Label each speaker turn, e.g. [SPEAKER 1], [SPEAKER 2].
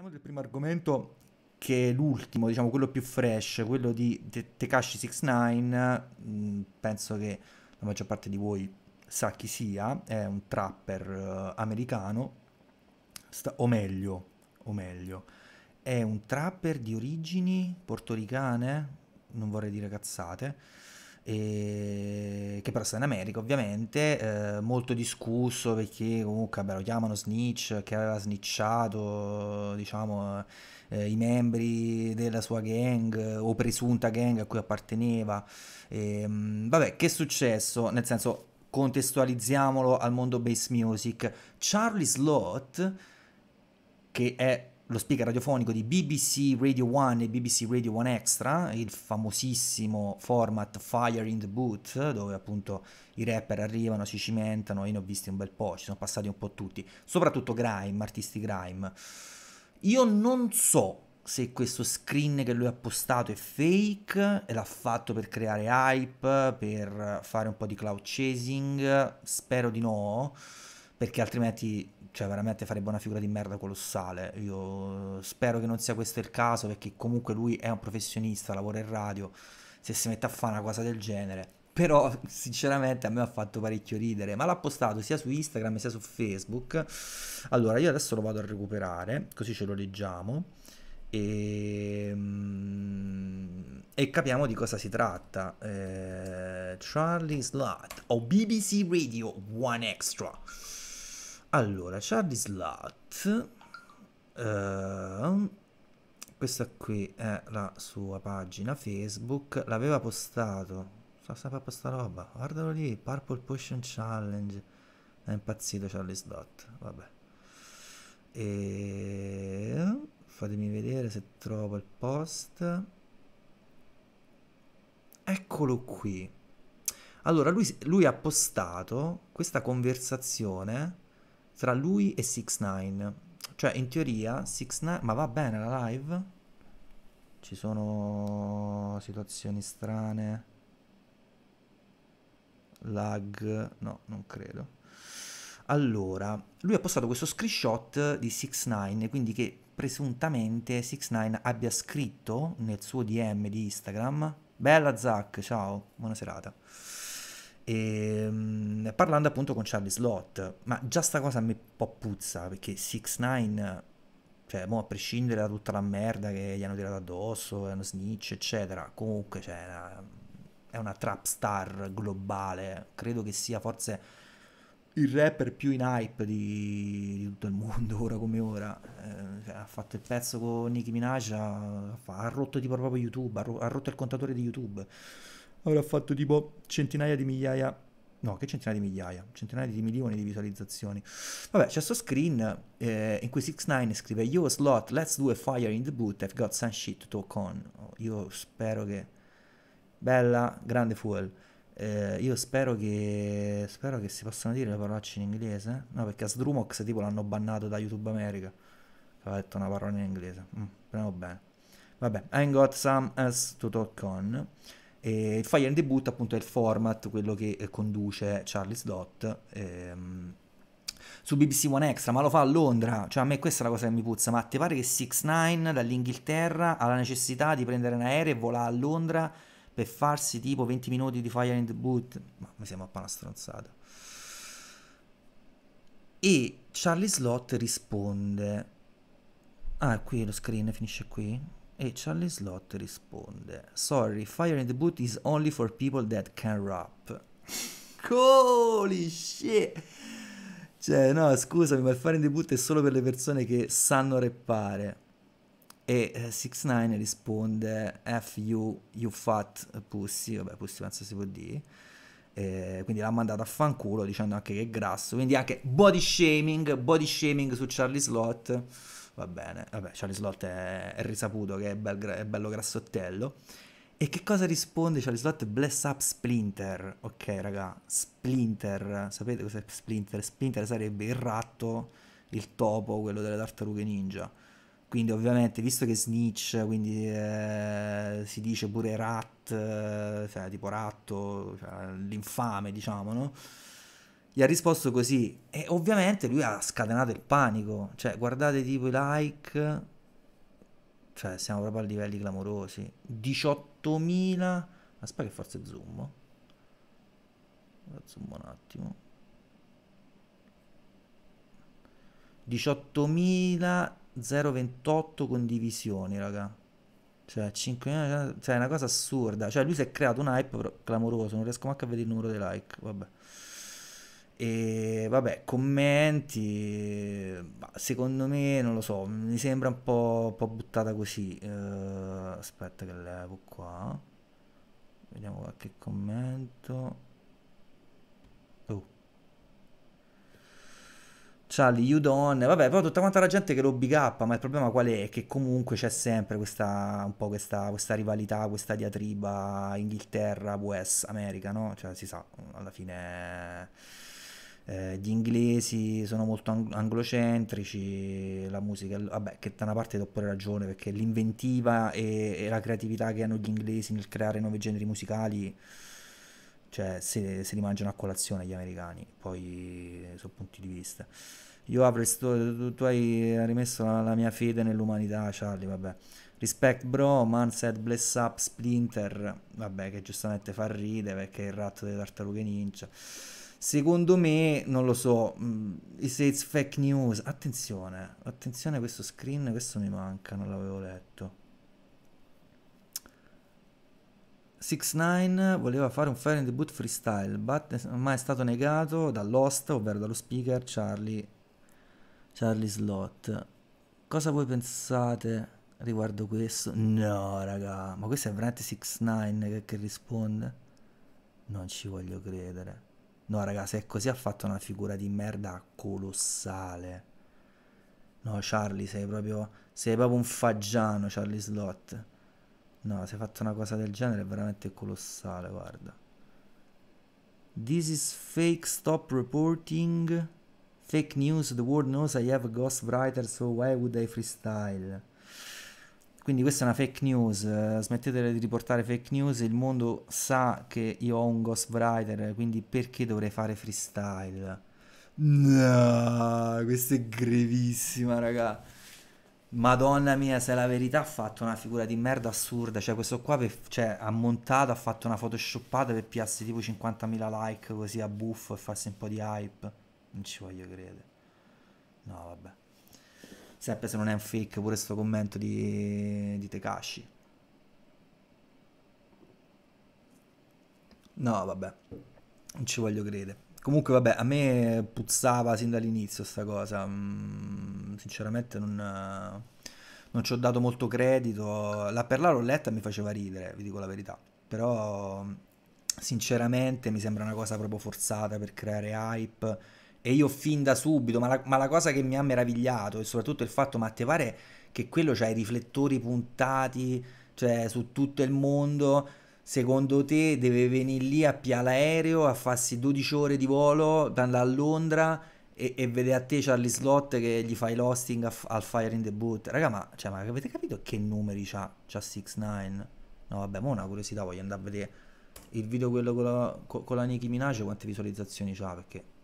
[SPEAKER 1] Parliamo del primo argomento che è l'ultimo, diciamo quello più fresh, quello di Te- Tekashi 69. Mm, penso che la maggior parte di voi sa chi sia, è un trapper eh, americano, sta- o meglio, o meglio, è un trapper di origini portoricane, non vorrei dire cazzate e... che però sta in America ovviamente, eh, molto discusso perché comunque beh, lo chiamano snitch, che aveva snitchato diciamo, eh, i membri della sua gang o presunta gang a cui apparteneva. E, ehm, vabbè, che è successo? Nel senso, contestualizziamolo al mondo bass music. Charlie Slot, che è lo speaker radiofonico di BBC Radio 1 e BBC Radio 1 Extra, il famosissimo format Fire in the Boot, dove appunto i rapper arrivano, si cimentano, io ne ho visti un bel po', ci sono passati un po' tutti, soprattutto Grime, artisti Grime. Io non so se questo screen che lui ha postato è fake e l'ha fatto per creare hype, per fare un po' di cloud chasing, spero di no, perché altrimenti cioè veramente farebbe una figura di merda colossale. Io eh, spero che non sia questo il caso perché comunque lui è un professionista, lavora in radio, se si mette a fare una cosa del genere. Però sinceramente a me ha fatto parecchio ridere, ma l'ha postato sia su Instagram sia su Facebook. Allora io adesso lo vado a recuperare, così ce lo leggiamo. E, ehm, e, capiamo di cosa si tratta. Eh, Charlie Slot o BBC Radio One Extra. Allora, Charlie Slot. uh, ehm, questa qui è la sua pagina Facebook, l'aveva postato, sta sempre questa roba, guardalo lì, Purple Potion Challenge, è impazzito Charlie Slot. vabbè. E fatemi vedere se trovo il post. Eccolo qui. Allora, lui, lui ha postato questa conversazione tra lui e 6 9 Cioè, in teoria, 6 9 Ma va bene la live? Ci sono situazioni strane. Lag. No, non credo. Allora, lui ha postato questo screenshot di 6 9 quindi che presuntamente 6 9 abbia scritto nel suo DM di Instagram Bella Zack, ciao, buona serata. E, ehm, parlando appunto con Charlie Slot, ma già sta cosa mi un po' puzza perché 6 9 cioè, mo a prescindere da tutta la merda che gli hanno tirato addosso, è uno snitch, eccetera, comunque cioè, è una trap star globale, credo che sia forse il rapper più in hype di, di tutto il mondo ora come ora, eh, cioè, ha fatto il pezzo con Nicki Minaj, ha, ha rotto tipo proprio YouTube, ha, ro- ha rotto il contatore di YouTube avrà fatto tipo centinaia di migliaia, no che centinaia di migliaia, centinaia di milioni di visualizzazioni. Vabbè, c'è sto screen eh, in cui 69 scrive Yo slot, let's do a fire in the boot, I've got some shit to talk on. io spero che... Bella, grande fuel. Eh, io spero che, spero che si possano dire le parolacce in inglese. No, perché a Sdrumox tipo l'hanno bannato da YouTube America. ha detto una parola in inglese. Mm, bene. Vabbè, I've got some ass to talk on. E il Fire and Boot appunto è il format, quello che eh, conduce Charlie Slot Ehm, su BBC One Extra, ma lo fa a Londra. Cioè, a me questa è la cosa che mi puzza. Ma ti pare che 6-9 dall'Inghilterra ha la necessità di prendere un aereo e volare a Londra per farsi tipo 20 minuti di Fire and Boot? Ma mi sembra una stronzata. E Charlie Slot risponde. Ah, qui lo screen finisce qui. E Charlie Slot risponde: Sorry, Fire in the Boot is only for people that can rap. Holy shit! Cioè, no, scusami, ma il Fire in the Boot è solo per le persone che sanno rappare. E 69 eh, ix risponde: F you, you fat pussy. Vabbè, pussy penso si può dire. Eh, quindi l'ha mandato a fanculo dicendo anche che è grasso. Quindi anche body shaming, body shaming su Charlie Slot va bene, vabbè, Charlie Slot è, è risaputo che è, bel, è, bello grassottello. E che cosa risponde Charlie Slot? Bless up Splinter. Ok, raga, Splinter, sapete cos'è Splinter? Splinter sarebbe il ratto, il topo, quello delle tartarughe ninja. Quindi ovviamente, visto che Snitch, quindi eh, si dice pure rat, eh, cioè tipo ratto, cioè, l'infame, diciamo, no? gli ha risposto così e ovviamente lui ha scatenato il panico, cioè guardate tipo i like, cioè siamo proprio a livelli clamorosi, 18.000, aspetta che forse zoom, zoom un attimo, 18.028 condivisioni raga, cioè 5 cioè è una cosa assurda, cioè lui si è creato un hype clamoroso, non riesco neanche a vedere il numero dei like, vabbè. E vabbè, commenti, secondo me non lo so, mi sembra un po', un po buttata così. Uh, aspetta che levo qua. Vediamo qualche commento. oh. Charlie, you don't. Vabbè, però tutta quanta la gente che lo big up, ma il problema qual è? Che comunque c'è sempre questa, un po' questa, questa rivalità, questa diatriba Inghilterra, US, America, no? Cioè, si sa, alla fine eh, gli inglesi sono molto ang- anglocentrici, la musica, vabbè, che da una parte do pure ragione perché l'inventiva e, e, la creatività che hanno gli inglesi nel creare nuovi generi musicali, cioè se, se li mangiano a colazione gli americani, poi eh, sono punti di vista. Io apro tu, tu hai rimesso la, la mia fede nell'umanità, Charlie, vabbè. Respect bro, man said bless up Splinter, vabbè che giustamente fa ridere perché è il ratto delle tartarughe ninja. Secondo me, non lo so, mm, se it's fake news, attenzione, attenzione questo screen, questo mi manca, non l'avevo letto. 6ix9ine voleva fare un fire in the boot freestyle, ma è stato negato dall'host, ovvero dallo speaker Charlie, Charlie Slot. Cosa voi pensate riguardo questo? No, raga, ma questo è veramente 6ix9ine che, che risponde? Non ci voglio credere. No, raga, se è così ha fatto una figura di merda colossale. No, Charlie, sei proprio. Sei proprio un fagiano, Charlie Slot. No, se hai fatto una cosa del genere è veramente colossale, guarda. This is fake, stop reporting. Fake news, the world knows I have a ghostwriter, so why would I freestyle? Quindi questa è una fake news, eh, smettete di riportare fake news, il mondo sa che io ho un ghostwriter, quindi perché dovrei fare freestyle? No, questa è grevissima, raga. Madonna mia, se è la verità ha fatto una figura di merda assurda, cioè questo qua per, cioè, ha montato, ha fatto una photoshoppata per piarsi tipo 50.000 like così a buffo e farsi un po' di hype. Non ci voglio credere. No, vabbè sempre se non è un fake pure sto commento di, di Tekashi. No, vabbè, non ci voglio credere. Comunque, vabbè, a me puzzava sin dall'inizio sta cosa. Mm, sinceramente non non ci ho dato molto credito. La perla l'ho letta e mi faceva ridere, vi dico la verità. Però sinceramente mi sembra una cosa proprio forzata per creare hype e io fin da subito, ma la, ma la cosa che mi ha meravigliato e soprattutto il fatto, pare che quello c'ha cioè, i riflettori puntati, cioè su tutto il mondo, secondo te deve venire lì a piala aereo a farsi 12 ore di volo andare a Londra e, e vedere a te Charlie Slot che gli fai l'hosting a, al Fire in the Boot raga ma, cioè, ma avete capito che numeri c'ha c'ha 6-9 no vabbè ma una curiosità voglio andare a vedere il video quello con la, con, con la Nicki Minaj quante visualizzazioni c'ha perché